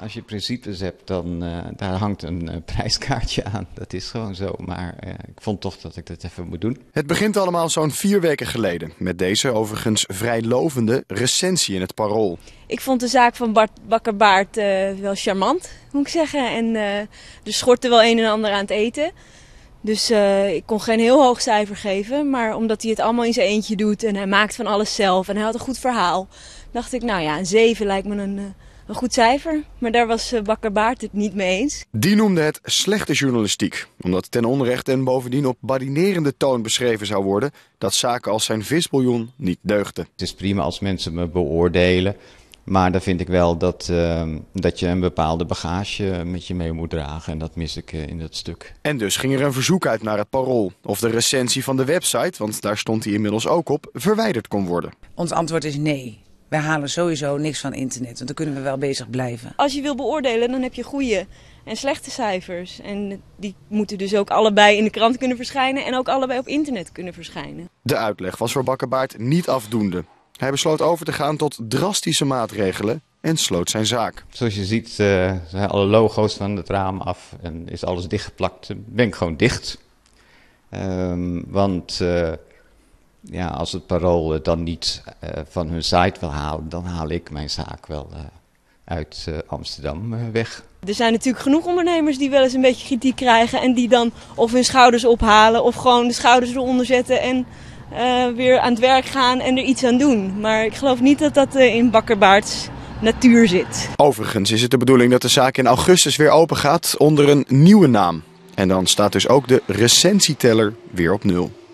als je principes hebt, dan eh, daar hangt een eh, prijskaartje aan. Dat is gewoon zo. Maar eh, ik vond toch dat ik dat even moet doen. Het begint allemaal zo'n vier weken geleden. Met deze overigens vrij lovende recensie in het parool. Ik vond de zaak van Bart Bakkerbaard wel charmant, moet ik zeggen. En er schortte wel een en ander aan het eten. Dus ik kon geen heel hoog cijfer geven. Maar omdat hij het allemaal in zijn eentje doet en hij maakt van alles zelf en hij had een goed verhaal, dacht ik, nou ja, een zeven lijkt me een, een goed cijfer, maar daar was eh, Bakker Baart het niet mee eens. Die noemde het slechte journalistiek, omdat ten onrecht en bovendien op barinerende toon beschreven zou worden dat zaken als zijn visbouillon niet deugden. Het is prima als mensen me beoordelen, maar dan vind ik wel dat, ehm, dat je een bepaalde bagage met je mee moet dragen en dat mis ik eh, in dat stuk. En dus ging er een verzoek uit naar het parool of de recensie van de website, want daar stond hij inmiddels ook op, verwijderd kon worden. Ons antwoord is nee. Wij halen sowieso niks van internet, want dan kunnen we wel bezig blijven. Als je wil beoordelen, dan heb je goede en slechte cijfers. En die moeten dus ook allebei in de krant kunnen verschijnen en ook allebei op internet kunnen verschijnen. De uitleg was voor Bakkerbaard niet afdoende. Hij besloot over te gaan tot drastische maatregelen en sloot zijn zaak. Zoals je ziet eh, zijn alle logo's van het raam af en is alles dichtgeplakt. Ben gewoon dicht. Ehm, want eh, ja, als het parool het eh, dan niet eh, van hun site wil halen, dan haal ik mijn zaak wel eh, uit Amsterdam weg. Er zijn natuurlijk genoeg ondernemers die wel eens een beetje kritiek krijgen en die dan of hun schouders ophalen of gewoon de schouders eronder zetten en weer aan het werk gaan en er iets aan doen. Maar ik geloof niet dat dat in Bakkerbaards natuur zit. Overigens is het de bedoeling dat de zaak in augustus weer open gaat onder een nieuwe naam. En dan staat dus ook de recensieteller weer op nul.